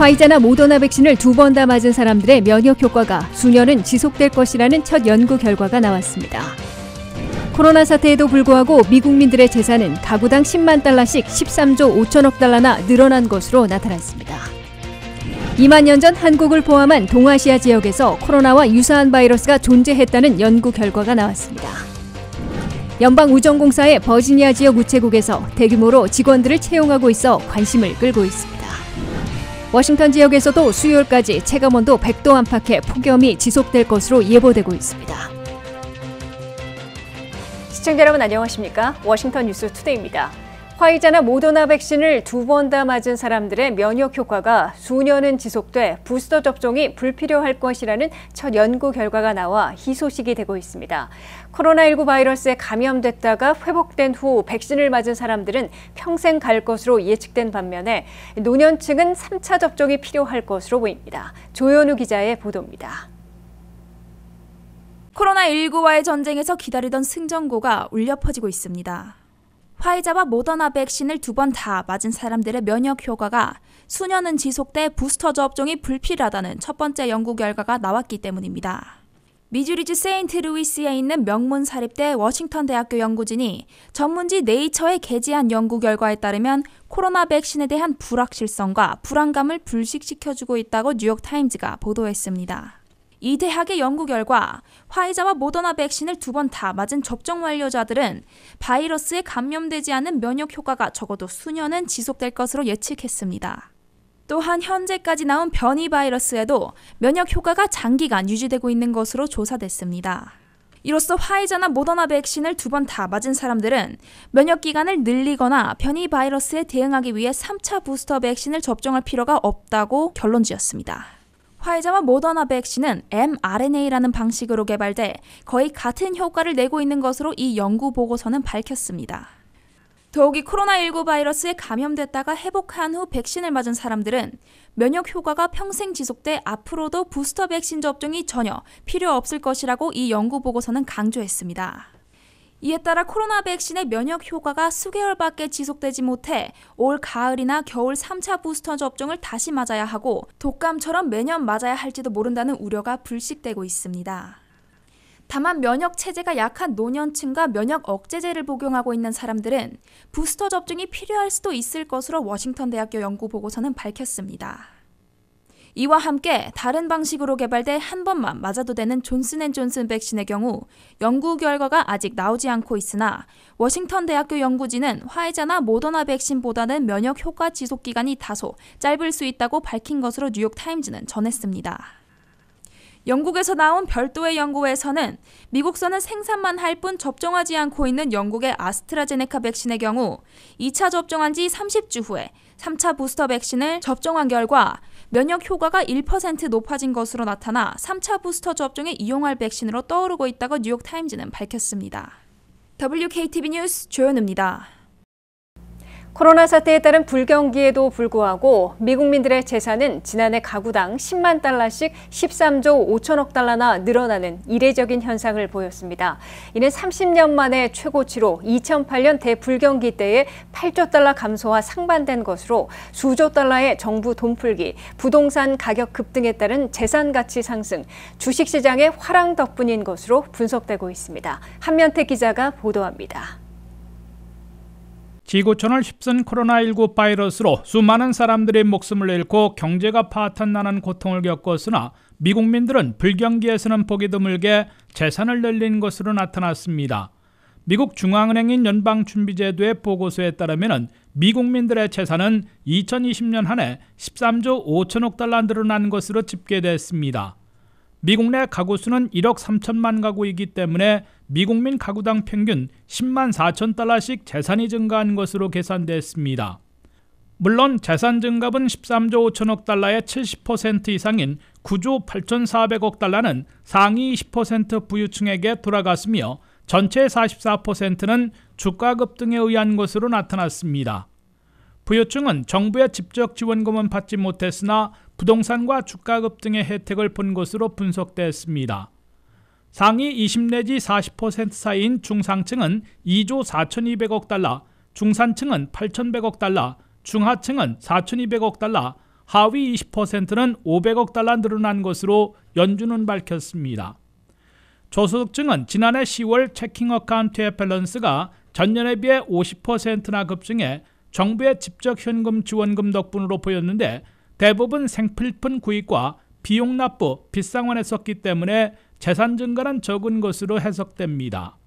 화이자나 모더나 백신을 두 번 다 맞은 사람들의 면역 효과가 수년은 지속될 것이라는 첫 연구 결과가 나왔습니다. 코로나 사태에도 불구하고 미국민들의 재산은 가구당 10만 달러씩 13조 5천억 달러나 늘어난 것으로 나타났습니다. 2만 년 전 한국을 포함한 동아시아 지역에서 코로나와 유사한 바이러스가 존재했다는 연구 결과가 나왔습니다. 연방우정공사의 버지니아 지역 우체국에서 대규모로 직원들을 채용하고 있어 관심을 끌고 있습니다. 워싱턴 지역에서도 수요일까지 체감온도 100도 안팎의 폭염이 지속될 것으로 예보되고 있습니다. 시청자 여러분 안녕하십니까? 워싱턴 뉴스 투데이입니다. 화이자나 모더나 백신을 두 번 다 맞은 사람들의 면역 효과가 수년은 지속돼 부스터 접종이 불필요할 것이라는 첫 연구 결과가 나와 희소식이 되고 있습니다. 코로나19 바이러스에 감염됐다가 회복된 후 백신을 맞은 사람들은 평생 갈 것으로 예측된 반면에 노년층은 3차 접종이 필요할 것으로 보입니다. 조현우 기자의 보도입니다. 코로나19와의 전쟁에서 기다리던 승전고가 울려 퍼지고 있습니다. 화이자와 모더나 백신을 두 번 다 맞은 사람들의 면역 효과가 수년은 지속돼 부스터 접종이 불필요하다는 첫 번째 연구 결과가 나왔기 때문입니다. 미주리주 세인트루이스에 있는 명문 사립대 워싱턴 대학교 연구진이 전문지 네이처에 게재한 연구 결과에 따르면 코로나 백신에 대한 불확실성과 불안감을 불식시켜주고 있다고 뉴욕타임즈가 보도했습니다. 이 대학의 연구 결과 화이자와 모더나 백신을 두 번 다 맞은 접종 완료자들은 바이러스에 감염되지 않은 면역 효과가 적어도 수년은 지속될 것으로 예측했습니다. 또한 현재까지 나온 변이 바이러스에도 면역 효과가 장기간 유지되고 있는 것으로 조사됐습니다. 이로써 화이자나 모더나 백신을 두 번 다 맞은 사람들은 면역 기간을 늘리거나 변이 바이러스에 대응하기 위해 3차 부스터 백신을 접종할 필요가 없다고 결론 지었습니다. 화이자와 모더나 백신은 mRNA라는 방식으로 개발돼 거의 같은 효과를 내고 있는 것으로 이 연구 보고서는 밝혔습니다. 더욱이 코로나19 바이러스에 감염됐다가 회복한 후 백신을 맞은 사람들은 면역 효과가 평생 지속돼 앞으로도 부스터 백신 접종이 전혀 필요 없을 것이라고 이 연구 보고서는 강조했습니다. 이에 따라 코로나 백신의 면역 효과가 수개월밖에 지속되지 못해 올 가을이나 겨울 3차 부스터 접종을 다시 맞아야 하고 독감처럼 매년 맞아야 할지도 모른다는 우려가 불식되고 있습니다. 다만 면역 체제가 약한 노년층과 면역 억제제를 복용하고 있는 사람들은 부스터 접종이 필요할 수도 있을 것으로 워싱턴 대학교 연구 보고서는 밝혔습니다. 이와 함께 다른 방식으로 개발돼 한 번만 맞아도 되는 존슨앤존슨 백신의 경우 연구 결과가 아직 나오지 않고 있으나 워싱턴 대학교 연구진은 화이자나 모더나 백신보다는 면역 효과 지속 기간이 다소 짧을 수 있다고 밝힌 것으로 뉴욕 타임즈는 전했습니다. 영국에서 나온 별도의 연구에서는 미국서는 생산만 할 뿐 접종하지 않고 있는 영국의 아스트라제네카 백신의 경우 2차 접종한 지 30주 후에 3차 부스터 백신을 접종한 결과 면역 효과가 1% 높아진 것으로 나타나 3차 부스터 접종에 이용할 백신으로 떠오르고 있다고 뉴욕타임즈는 밝혔습니다. WKTV 뉴스 조현우입니다. 코로나 사태에 따른 불경기에도 불구하고 미국민들의 재산은 지난해 가구당 10만 달러씩 13조 5천억 달러나 늘어나는 이례적인 현상을 보였습니다. 이는 30년 만에 최고치로 2008년 대불경기 때의 8조 달러 감소와 상반된 것으로 수조 달러의 정부 돈풀기, 부동산 가격 급등에 따른 재산 가치 상승, 주식시장의 화랑 덕분인 것으로 분석되고 있습니다. 한면태 기자가 보도합니다. 지구촌을 휩쓴 코로나19 바이러스로 수많은 사람들의 목숨을 잃고 경제가 파탄나는 고통을 겪었으나 미국민들은 불경기에서는 보기 드물게 재산을 늘린 것으로 나타났습니다. 미국 중앙은행인 연방준비제도의 보고서에 따르면 미국민들의 재산은 2020년 한해 13조 5천억 달러 늘어난 것으로 집계됐습니다. 미국 내 가구 수는 1억 3천만 가구이기 때문에 미국민 가구당 평균 10만 4천 달러씩 재산이 증가한 것으로 계산됐습니다. 물론 재산 증가분 13조 5천억 달러의 70% 이상인 9조 8,400억 달러는 상위 10% 부유층에게 돌아갔으며 전체 44%는 주가 급등에 의한 것으로 나타났습니다. 부유층은 정부의 직접 지원금은 받지 못했으나 부동산과 주가 급등의 혜택을 본 것으로 분석됐습니다. 상위 20 내지 40% 사이인 중상층은 2조 4,200억 달러, 중산층은 8,100억 달러, 중하층은 4,200억 달러, 하위 20%는 500억 달러 늘어난 것으로 연준은 밝혔습니다. 저소득층은 지난해 10월 체킹 어카운트의 밸런스가 전년에 비해 50%나 급증해 정부의 직접 현금 지원금 덕분으로 보였는데 대부분 생필품 구입과 비용 납부, 비상원에 썼기 때문에 재산 증가는 적은 것으로 해석됩니다.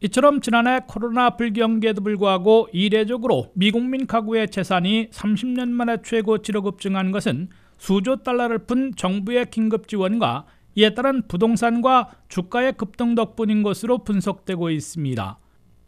이처럼 지난해 코로나 불경기에도 불구하고 이례적으로 미국민 가구의 재산이 30년 만에 최고치로 급증한 것은 수조 달러를 푼 정부의 긴급 지원과 이에 따른 부동산과 주가의 급등 덕분인 것으로 분석되고 있습니다.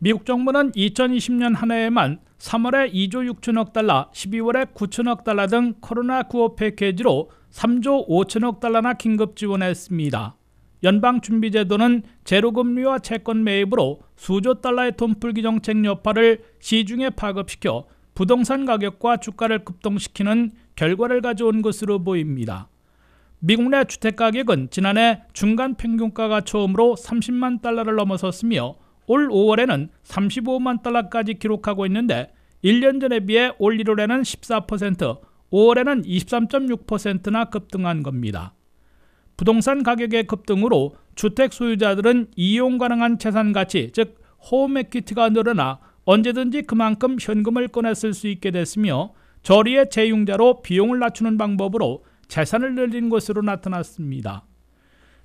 미국 정부는 2020년 한 해에만 3월에 2조 6천억 달러, 12월에 9천억 달러 등 코로나 구호 패키지로 3조 5천억 달러나 긴급 지원했습니다. 연방준비제도는 제로금리와 채권 매입으로 수조 달러의 돈풀기 정책 여파를 시중에 파급시켜 부동산 가격과 주가를 급등시키는 결과를 가져온 것으로 보입니다. 미국 내 주택가격은 지난해 중간 평균가가 처음으로 30만 달러를 넘어섰으며 올 5월에는 35만 달러까지 기록하고 있는데 1년 전에 비해 올 1월에는 14%, 5월에는 23.6%나 급등한 겁니다. 부동산 가격의 급등으로 주택 소유자들은 이용 가능한 재산 가치, 즉홈 에퀴티가 늘어나 언제든지 그만큼 현금을 꺼내 쓸수 있게 됐으며 저리의 재융자로 비용을 낮추는 방법으로 재산을 늘린 것으로 나타났습니다.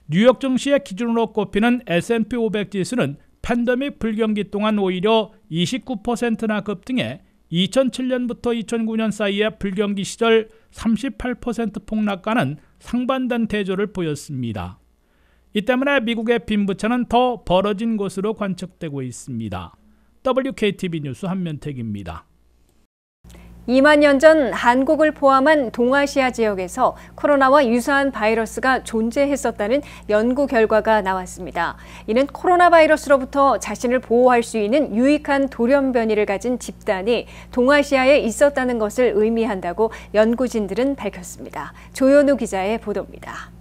뉴욕 증시의 기준으로 꼽히는 S&P 500 지수는 팬데믹 불경기 동안 오히려 29%나 급등해 2007년부터 2009년 사이에 불경기 시절 38%폭락과는 상반된 대조를 보였습니다. 이 때문에 미국의 빈부채는 더 벌어진 것으로 관측되고 있습니다. WKTV 뉴스 한면택입니다. 2만 년 전 한국을 포함한 동아시아 지역에서 코로나와 유사한 바이러스가 존재했었다는 연구 결과가 나왔습니다. 이는 코로나 바이러스로부터 자신을 보호할 수 있는 유익한 돌연변이를 가진 집단이 동아시아에 있었다는 것을 의미한다고 연구진들은 밝혔습니다. 조현우 기자의 보도입니다.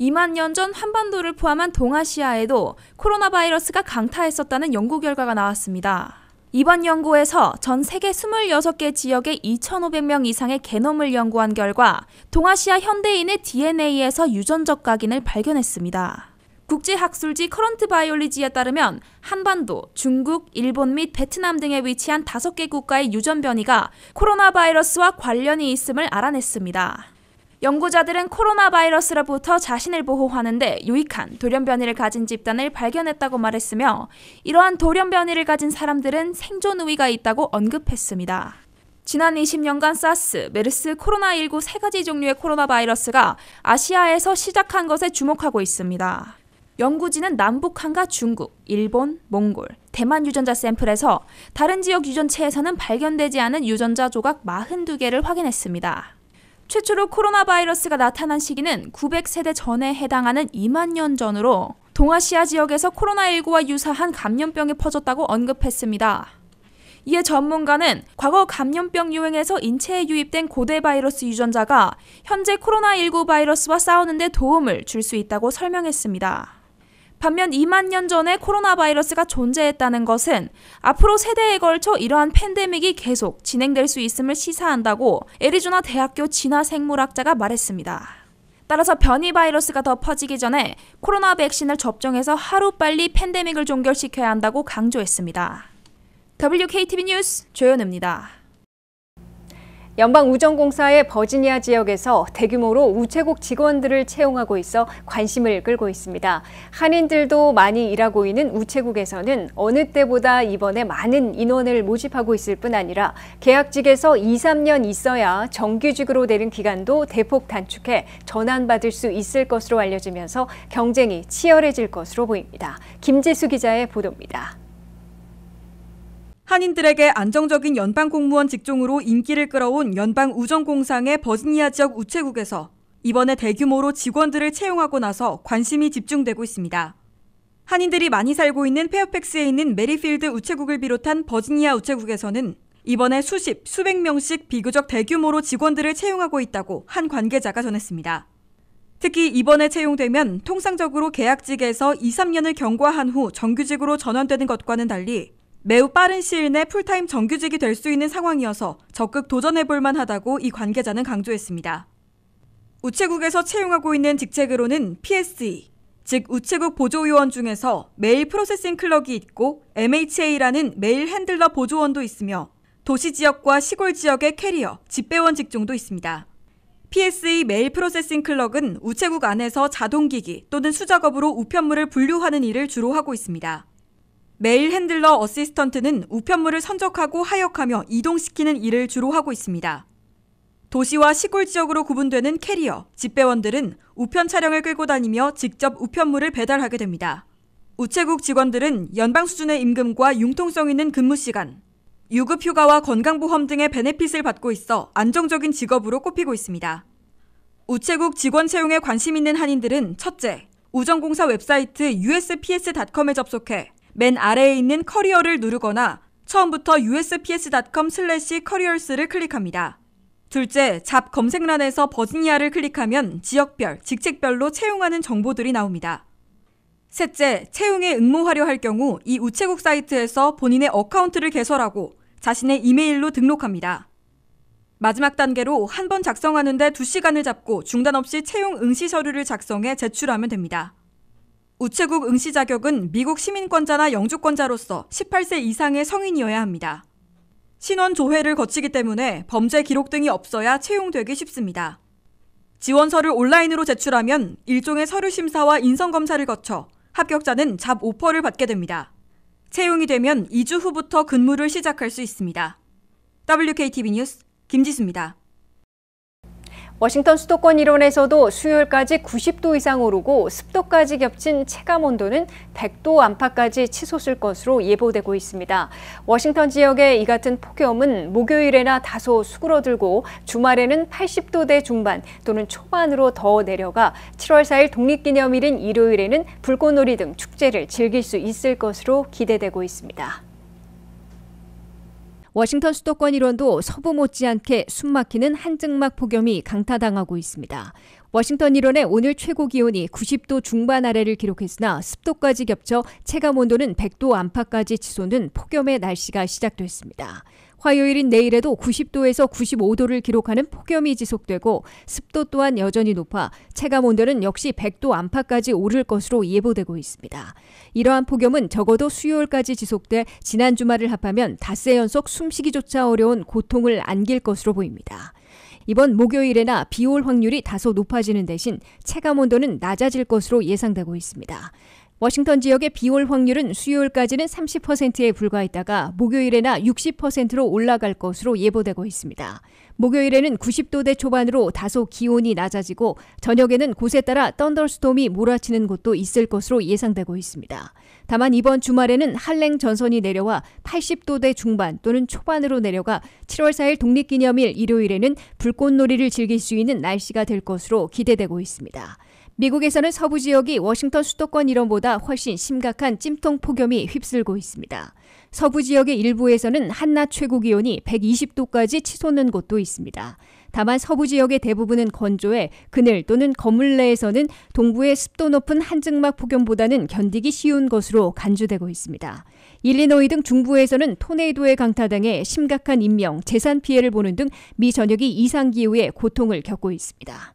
2만 년 전 한반도를 포함한 동아시아에도 코로나 바이러스가 강타했었다는 연구 결과가 나왔습니다. 이번 연구에서 전 세계 26개 지역의 2,500명 이상의 개놈을 연구한 결과 동아시아 현대인의 DNA에서 유전적 각인을 발견했습니다. 국제학술지 커런트 바이올리지에 따르면 한반도, 중국, 일본 및 베트남 등에 위치한 5개 국가의 유전 변이가 코로나 바이러스와 관련이 있음을 알아냈습니다. 연구자들은 코로나 바이러스로부터 자신을 보호하는데 유익한 돌연변이를 가진 집단을 발견했다고 말했으며 이러한 돌연변이를 가진 사람들은 생존 우위가 있다고 언급했습니다. 지난 20년간 사스, 메르스, 코로나19 세 가지 종류의 코로나 바이러스가 아시아에서 시작한 것에 주목하고 있습니다. 연구진은 남북한과 중국, 일본, 몽골, 대만 유전자 샘플에서 다른 지역 유전체에서는 발견되지 않은 유전자 조각 42개를 확인했습니다. 최초로 코로나 바이러스가 나타난 시기는 900세대 전에 해당하는 2만 년 전으로 동아시아 지역에서 코로나19와 유사한 감염병이 퍼졌다고 언급했습니다. 이에 전문가는 과거 감염병 유행에서 인체에 유입된 고대 바이러스 유전자가 현재 코로나19 바이러스와 싸우는데 도움을 줄 수 있다고 설명했습니다. 반면 2만 년 전에 코로나 바이러스가 존재했다는 것은 앞으로 세대에 걸쳐 이러한 팬데믹이 계속 진행될 수 있음을 시사한다고 애리조나 대학교 진화 생물학자가 말했습니다. 따라서 변이 바이러스가 더 퍼지기 전에 코로나 백신을 접종해서 하루빨리 팬데믹을 종결시켜야 한다고 강조했습니다. WKTV 뉴스 조현입니다. 연방우정공사의 버지니아 지역에서 대규모로 우체국 직원들을 채용하고 있어 관심을 끌고 있습니다. 한인들도 많이 일하고 있는 우체국에서는 어느 때보다 이번에 많은 인원을 모집하고 있을 뿐 아니라 계약직에서 2, 3년 있어야 정규직으로 되는 기간도 대폭 단축해 전환받을 수 있을 것으로 알려지면서 경쟁이 치열해질 것으로 보입니다. 김재수 기자의 보도입니다. 한인들에게 안정적인 연방 공무원 직종으로 인기를 끌어온 연방 우정공상의 버지니아 지역 우체국에서 이번에 대규모로 직원들을 채용하고 나서 관심이 집중되고 있습니다. 한인들이 많이 살고 있는 페어팩스에 있는 메리필드 우체국을 비롯한 버지니아 우체국에서는 이번에 수십, 수백 명씩 비교적 대규모로 직원들을 채용하고 있다고 한 관계자가 전했습니다. 특히 이번에 채용되면 통상적으로 계약직에서 2, 3년을 경과한 후 정규직으로 전환되는 것과는 달리 매우 빠른 시일 내 풀타임 정규직이 될 수 있는 상황이어서 적극 도전해볼 만하다고 이 관계자는 강조했습니다. 우체국에서 채용하고 있는 직책으로는 PSE, 즉 우체국 보조요원 중에서 메일 프로세싱 클럭이 있고 MHA라는 메일 핸들러 보조원도 있으며 도시 지역과 시골 지역의 캐리어, 집배원 직종도 있습니다. PSE 메일 프로세싱 클럭은 우체국 안에서 자동기기 또는 수작업으로 우편물을 분류하는 일을 주로 하고 있습니다. 메일 핸들러 어시스턴트는 우편물을 선적하고 하역하며 이동시키는 일을 주로 하고 있습니다. 도시와 시골 지역으로 구분되는 캐리어, 집배원들은 우편 차량을 끌고 다니며 직접 우편물을 배달하게 됩니다. 우체국 직원들은 연방 수준의 임금과 융통성 있는 근무 시간, 유급 휴가와 건강보험 등의 베네핏을 받고 있어 안정적인 직업으로 꼽히고 있습니다. 우체국 직원 채용에 관심 있는 한인들은 첫째, 우정공사 웹사이트 USPS.com에 접속해 맨 아래에 있는 커리어를 누르거나 처음부터 usps.com 슬래시 커리어스를 클릭합니다. 둘째, 잡 검색란에서 버지니아를 클릭하면 지역별, 직책별로 채용하는 정보들이 나옵니다. 셋째, 채용에 응모하려 할 경우 이 우체국 사이트에서 본인의 어카운트를 개설하고 자신의 이메일로 등록합니다. 마지막 단계로 한 번 작성하는데 2시간을 잡고 중단 없이 채용 응시 서류를 작성해 제출하면 됩니다. 우체국 응시 자격은 미국 시민권자나 영주권자로서 18세 이상의 성인이어야 합니다. 신원 조회를 거치기 때문에 범죄 기록 등이 없어야 채용되기 쉽습니다. 지원서를 온라인으로 제출하면 일종의 서류 심사와 인성 검사를 거쳐 합격자는 잡 오퍼를 받게 됩니다. 채용이 되면 2주 후부터 근무를 시작할 수 있습니다. WKTV 뉴스 김지수입니다. 워싱턴 수도권 이론에서도 수요일까지 90도 이상 오르고 습도까지 겹친 체감 온도는 100도 안팎까지 치솟을 것으로 예보되고 있습니다. 워싱턴 지역의 이 같은 폭염은 목요일에나 다소 수그러들고 주말에는 80도대 중반 또는 초반으로 더 내려가 7월 4일 독립기념일인 일요일에는 불꽃놀이 등 축제를 즐길 수 있을 것으로 기대되고 있습니다. 워싱턴 수도권 일원도 서부 못지않게 숨막히는 한증막 폭염이 강타당하고 있습니다. 워싱턴 일원의 오늘 최고 기온이 90도 중반 아래를 기록했으나 습도까지 겹쳐 체감 온도는 100도 안팎까지 치솟는 폭염의 날씨가 시작됐습니다. 화요일인 내일에도 90도에서 95도를 기록하는 폭염이 지속되고 습도 또한 여전히 높아 체감 온도는 역시 100도 안팎까지 오를 것으로 예보되고 있습니다. 이러한 폭염은 적어도 수요일까지 지속돼 지난 주말을 합하면 닷새 연속 숨쉬기조차 어려운 고통을 안길 것으로 보입니다. 이번 목요일에나 비올 확률이 다소 높아지는 대신 체감 온도는 낮아질 것으로 예상되고 있습니다. 워싱턴 지역의 비올 확률은 수요일까지는 30%에 불과했다가 목요일에나 60%로 올라갈 것으로 예보되고 있습니다. 목요일에는 90도대 초반으로 다소 기온이 낮아지고 저녁에는 곳에 따라 썬더스톰이 몰아치는 곳도 있을 것으로 예상되고 있습니다. 다만 이번 주말에는 한랭 전선이 내려와 80도대 중반 또는 초반으로 내려가 7월 4일 독립기념일 일요일에는 불꽃놀이를 즐길 수 있는 날씨가 될 것으로 기대되고 있습니다. 미국에서는 서부 지역이 워싱턴 수도권 이론보다 훨씬 심각한 찜통 폭염이 휩쓸고 있습니다. 서부 지역의 일부에서는 한낮 최고 기온이 120도까지 치솟는 곳도 있습니다. 다만 서부 지역의 대부분은 건조해 그늘 또는 건물 내에서는 동부의 습도 높은 한증막 폭염보다는 견디기 쉬운 것으로 간주되고 있습니다. 일리노이 등 중부에서는 토네이도의강타당에 심각한 인명, 재산 피해를 보는 등 미 전역이 이상 기후에 고통을 겪고 있습니다.